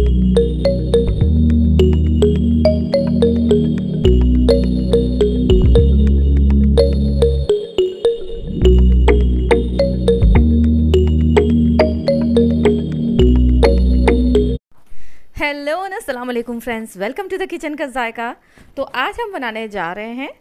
hello friends welcome to the kitchen का जायका तो आज हम बनाने जा रहे हैं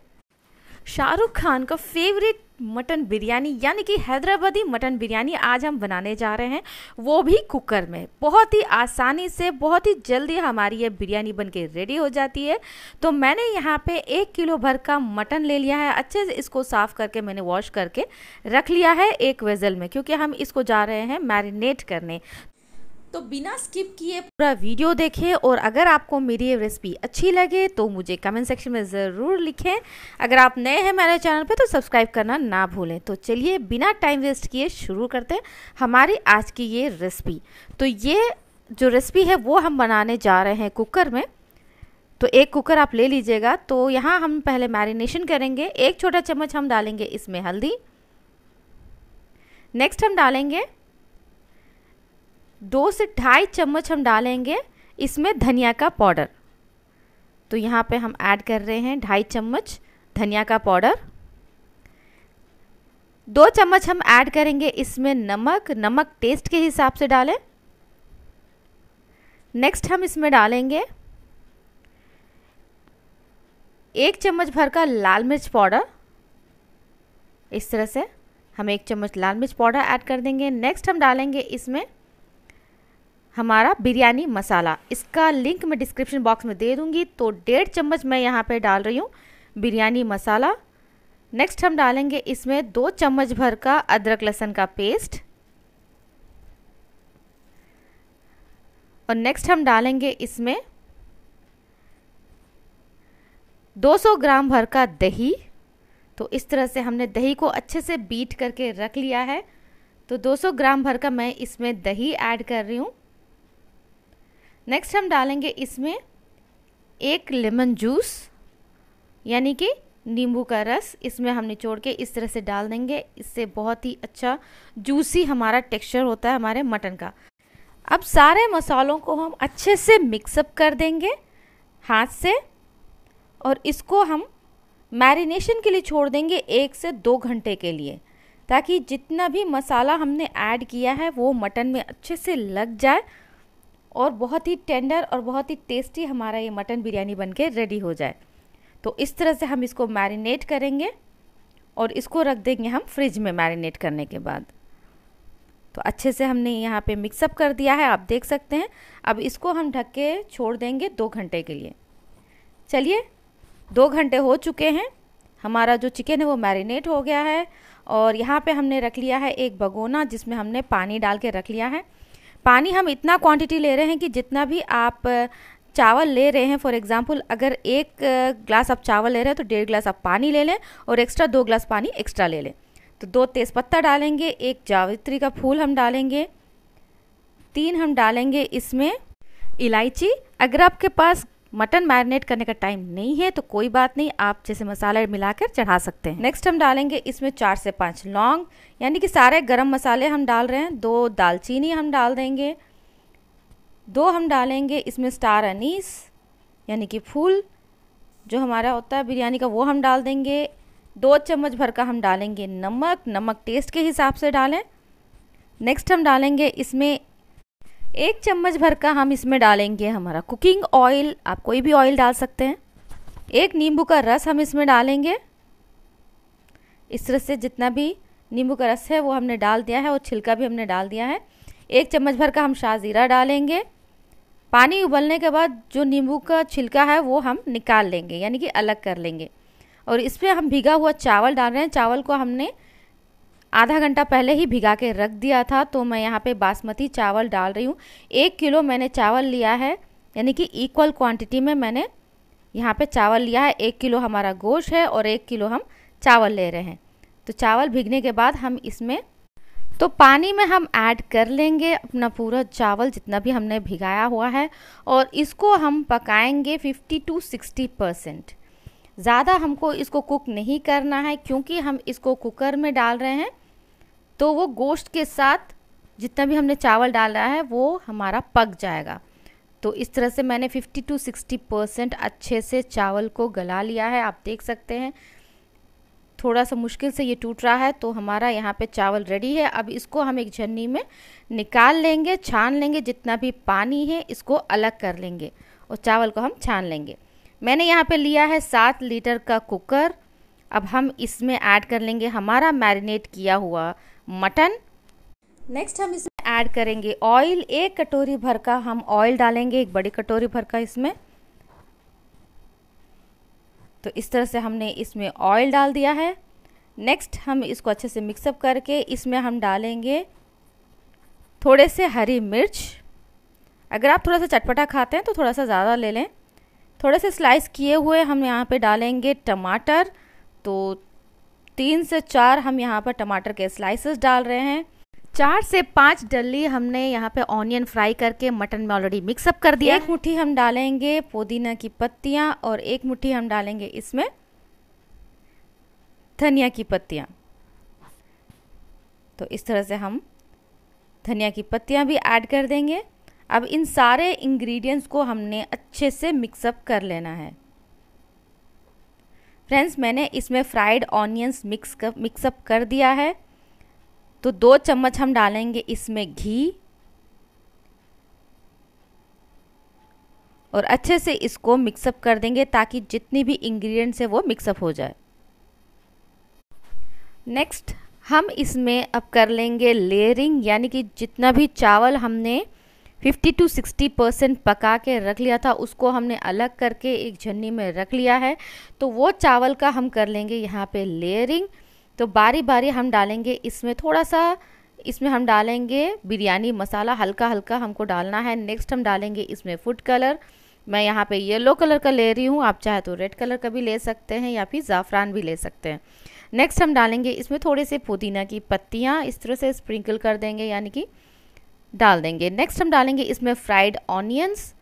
शाहरुख खान का फेवरेट मटन बिरयानी यानी कि हैदराबादी मटन बिरयानी आज हम बनाने जा रहे हैं वो भी कुकर में बहुत ही आसानी से बहुत ही जल्दी हमारी ये बिरयानी बन के रेडी हो जाती है तो मैंने यहाँ पे एक किलो भर का मटन ले लिया है अच्छे से इसको साफ़ करके मैंने वॉश करके रख लिया है एक वेज़ल में क्योंकि हम इसको जा रहे हैं मैरिनेट करने तो बिना स्किप किए पूरा वीडियो देखें और अगर आपको मेरी ये रेसिपी अच्छी लगे तो मुझे कमेंट सेक्शन में ज़रूर लिखें अगर आप नए हैं मेरे चैनल पे तो सब्सक्राइब करना ना भूलें तो चलिए बिना टाइम वेस्ट किए शुरू करते हैं हमारी आज की ये रेसिपी तो ये जो रेसिपी है वो हम बनाने जा रहे हैं कुकर में तो एक कुकर आप ले लीजिएगा तो यहाँ हम पहले मैरिनेशन करेंगे एक छोटा चम्मच हम डालेंगे इसमें हल्दी नेक्स्ट हम डालेंगे दो से ढाई चम्मच हम डालेंगे इसमें धनिया का पाउडर तो यहाँ पे हम ऐड कर रहे हैं ढाई चम्मच धनिया का पाउडर दो चम्मच हम ऐड करेंगे इसमें नमक नमक टेस्ट के हिसाब से डालें नेक्स्ट हम इसमें डालेंगे एक चम्मच भर का लाल मिर्च पाउडर इस तरह से हम एक चम्मच लाल मिर्च पाउडर ऐड कर देंगे नेक्स्ट हम डालेंगे इसमें हमारा बिरयानी मसाला इसका लिंक मैं डिस्क्रिप्शन बॉक्स में दे दूँगी तो डेढ़ चम्मच मैं यहाँ पर डाल रही हूँ बिरयानी मसाला नेक्स्ट हम डालेंगे इसमें दो चम्मच भर का अदरक लहसन का पेस्ट और नेक्स्ट हम डालेंगे इसमें 200 ग्राम भर का दही तो इस तरह से हमने दही को अच्छे से बीट करके रख लिया है तो 200 ग्राम भर का मैं इसमें दही ऐड कर रही हूँ नेक्स्ट हम डालेंगे इसमें एक लेमन जूस यानी कि नींबू का रस इसमें हम निचोड़ के इस तरह से डाल देंगे इससे बहुत ही अच्छा जूसी हमारा टेक्सचर होता है हमारे मटन का अब सारे मसालों को हम अच्छे से मिक्सअप कर देंगे हाथ से और इसको हम मैरिनेशन के लिए छोड़ देंगे एक से दो घंटे के लिए ताकि जितना भी मसाला हमने ऐड किया है वो मटन में अच्छे से लग जाए और बहुत ही टेंडर और बहुत ही टेस्टी हमारा ये मटन बिरयानी बन के रेडी हो जाए तो इस तरह से हम इसको मैरिनेट करेंगे और इसको रख देंगे हम फ्रिज में मैरिनेट करने के बाद तो अच्छे से हमने यहाँ पे मिक्सअप कर दिया है आप देख सकते हैं अब इसको हम ढक के छोड़ देंगे दो घंटे के लिए चलिए दो घंटे हो चुके हैं हमारा जो चिकन है वो मैरिनेट हो गया है और यहाँ पे हमने रख लिया है एक भगोना जिसमें हमने पानी डाल के रख लिया है पानी हम इतना क्वांटिटी ले रहे हैं कि जितना भी आप चावल ले रहे हैं फॉर एग्ज़ाम्पल अगर एक ग्लास आप चावल ले रहे हैं तो डेढ़ ग्लास आप पानी ले लें और एक्स्ट्रा दो ग्लास पानी एक्स्ट्रा ले लें तो दो तेज़पत्ता डालेंगे एक जावित्री का फूल हम डालेंगे तीन हम डालेंगे इसमें इलायची अगर आपके पास मटन मैरिनेट करने का टाइम नहीं है तो कोई बात नहीं आप जैसे मसाले मिलाकर चढ़ा सकते हैं नेक्स्ट हम डालेंगे इसमें चार से पाँच लौंग यानी कि सारे गरम मसाले हम डाल रहे हैं दो दालचीनी हम डाल देंगे दो हम डालेंगे इसमें स्टार अनीस यानी कि फूल जो हमारा होता है बिरयानी का वो हम डाल देंगे दो चम्मच भर का हम डालेंगे नमक नमक टेस्ट के हिसाब से डालें नेक्स्ट हम डालेंगे इसमें एक चम्मच भर का हम इसमें डालेंगे हमारा कुकिंग ऑयल आप कोई भी ऑयल डाल सकते हैं एक नींबू का रस हम इसमें डालेंगे इस तरह से जितना भी नींबू का रस है वो हमने डाल दिया है और छिलका भी हमने डाल दिया है एक चम्मच भर का हम शाहजीरा डालेंगे पानी उबलने के बाद जो नींबू का छिलका है वो हम निकाल लेंगे यानी कि अलग कर लेंगे और इसमें हम भीगा हुआ चावल डाल रहे हैं चावल को हमने आधा घंटा पहले ही भिगा के रख दिया था तो मैं यहाँ पे बासमती चावल डाल रही हूँ एक किलो मैंने चावल लिया है यानी कि इक्वल क्वांटिटी में मैंने यहाँ पे चावल लिया है एक किलो हमारा गोश्त है और एक किलो हम चावल ले रहे हैं तो चावल भिगने के बाद हम इसमें तो पानी में हम ऐड कर लेंगे अपना पूरा चावल जितना भी हमने भिगाया हुआ है और इसको हम पकाएंगे 50 टू 60 परसेंट ज़्यादा हमको इसको कुक नहीं करना है क्योंकि हम इसको कुकर में डाल रहे हैं तो वो गोश्त के साथ जितना भी हमने चावल डाला है वो हमारा पक जाएगा तो इस तरह से मैंने 50 टू 60 परसेंट अच्छे से चावल को गला लिया है आप देख सकते हैं थोड़ा सा मुश्किल से ये टूट रहा है तो हमारा यहाँ पे चावल रेडी है अब इसको हम एक झन्नी में निकाल लेंगे छान लेंगे जितना भी पानी है इसको अलग कर लेंगे और चावल को हम छान लेंगे मैंने यहाँ पे लिया है सात लीटर का कुकर अब हम इसमें ऐड कर लेंगे हमारा मैरिनेट किया हुआ मटन नेक्स्ट हम इसमें ऐड करेंगे ऑयल एक कटोरी भर का हम ऑयल डालेंगे एक बड़ी कटोरी भर का इसमें तो इस तरह से हमने इसमें ऑयल डाल दिया है नेक्स्ट हम इसको अच्छे से मिक्सअप करके इसमें हम डालेंगे थोड़े से हरी मिर्च अगर आप थोड़ा सा चटपटा खाते हैं तो थोड़ा सा ज़्यादा ले लें थोड़े से स्लाइस किए हुए हम यहाँ पे डालेंगे टमाटर तो तीन से चार हम यहाँ पर टमाटर के स्लाइसेस डाल रहे हैं चार से पाँच डली हमने यहाँ पे ऑनियन फ्राई करके मटन में ऑलरेडी मिक्सअप कर दिया एक मुट्ठी हम डालेंगे पुदीना की पत्तियाँ और एक मुट्ठी हम डालेंगे इसमें धनिया की पत्तियाँ तो इस तरह से हम धनिया की पत्तियाँ भी ऐड कर देंगे अब इन सारे इंग्रेडिएंट्स को हमने अच्छे से मिक्सअप कर लेना है फ्रेंड्स मैंने इसमें फ्राइड ऑनियंस मिक्स कर मिक्सअप कर दिया है तो दो चम्मच हम डालेंगे इसमें घी और अच्छे से इसको मिक्सअप कर देंगे ताकि जितनी भी इंग्रेडिएंट्स है वो मिक्सअप हो जाए नेक्स्ट हम इसमें अब कर लेंगे लेयरिंग यानी कि जितना भी चावल हमने 50 टू 60 परसेंट पका के रख लिया था उसको हमने अलग करके एक झन्नी में रख लिया है तो वो चावल का हम कर लेंगे यहाँ पे लेयरिंग तो बारी बारी हम डालेंगे इसमें थोड़ा सा इसमें हम डालेंगे बिरयानी मसाला हल्का हल्का हमको डालना है नेक्स्ट हम डालेंगे इसमें फूड कलर मैं यहाँ पे येलो कलर का ले रही हूँ आप चाहे तो रेड कलर का भी ले सकते हैं या फिर ज़ाफ़रान भी ले सकते हैं नेक्स्ट हम डालेंगे इसमें थोड़े से पुदीना की पत्तियाँ इस तरह से स्प्रिंकल कर देंगे यानी कि डाल देंगे नेक्स्ट हम डालेंगे इसमें फ्राइड ऑनियंस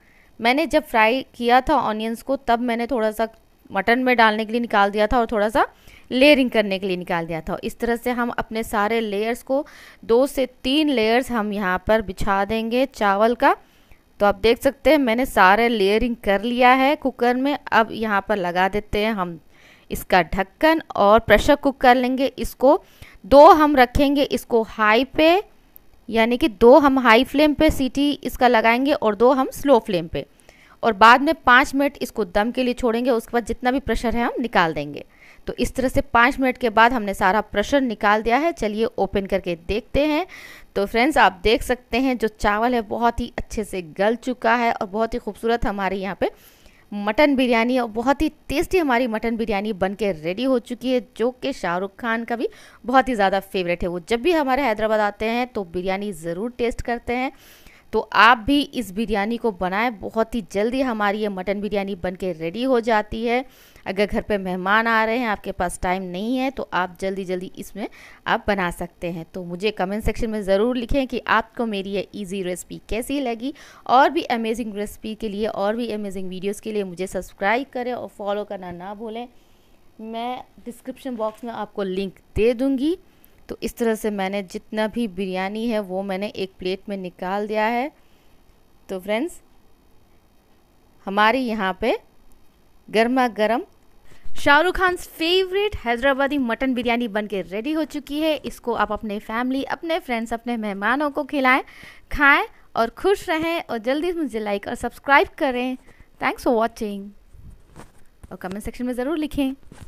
मैंने जब फ्राई किया था ऑनियंस को तब मैंने थोड़ा सा मटन में डालने के लिए निकाल दिया था और थोड़ा सा लेयरिंग करने के लिए निकाल दिया था इस तरह से हम अपने सारे लेयर्स को दो से तीन लेयर्स हम यहाँ पर बिछा देंगे चावल का तो आप देख सकते हैं मैंने सारे लेयरिंग कर लिया है कुकर में अब यहाँ पर लगा देते हैं हम इसका ढक्कन और प्रेशर कुक कर लेंगे इसको दो हम रखेंगे इसको हाई पे यानी कि दो हम हाई फ्लेम पे सीटी इसका लगाएंगे और दो हम स्लो फ्लेम पे और बाद में पाँच मिनट इसको दम के लिए छोड़ेंगे उसके बाद जितना भी प्रेशर है हम निकाल देंगे तो इस तरह से पाँच मिनट के बाद हमने सारा प्रेशर निकाल दिया है चलिए ओपन करके देखते हैं तो फ्रेंड्स आप देख सकते हैं जो चावल है बहुत ही अच्छे से गल चुका है और बहुत ही खूबसूरत हमारे यहाँ पर मटन बिरयानी और बहुत ही टेस्टी हमारी मटन बिरयानी बन के रेडी हो चुकी है जो कि शाहरुख खान का भी बहुत ही ज़्यादा फेवरेट है वो जब भी हमारे हैदराबाद आते हैं तो बिरयानी ज़रूर टेस्ट करते हैं तो आप भी इस बिरयानी को बनाएं बहुत ही जल्दी हमारी ये मटन बिरयानी बन के रेडी हो जाती है अगर घर पे मेहमान आ रहे हैं आपके पास टाइम नहीं है तो आप जल्दी जल्दी इसमें आप बना सकते हैं तो मुझे कमेंट सेक्शन में ज़रूर लिखें कि आपको मेरी ये ईजी रेसिपी कैसी लगी और भी अमेजिंग रेसिपी के लिए और भी अमेजिंग वीडियोज़ के लिए मुझे सब्सक्राइब करें और फॉलो करना ना भूलें मैं डिस्क्रिप्शन बॉक्स में आपको लिंक दे दूँगी तो इस तरह से मैंने जितना भी बिरयानी है वो मैंने एक प्लेट में निकाल दिया है तो फ्रेंड्स हमारे यहाँ पे गर्मा गर्म शाहरुख खान फेवरेट हैदराबादी मटन बिरयानी बनके रेडी हो चुकी है इसको आप अपने फैमिली अपने फ्रेंड्स अपने मेहमानों को खिलाएं खाएं और खुश रहें और जल्दी मुझे लाइक और सब्सक्राइब करें थैंक्स फॉर वॉचिंग और कमेंट सेक्शन में ज़रूर लिखें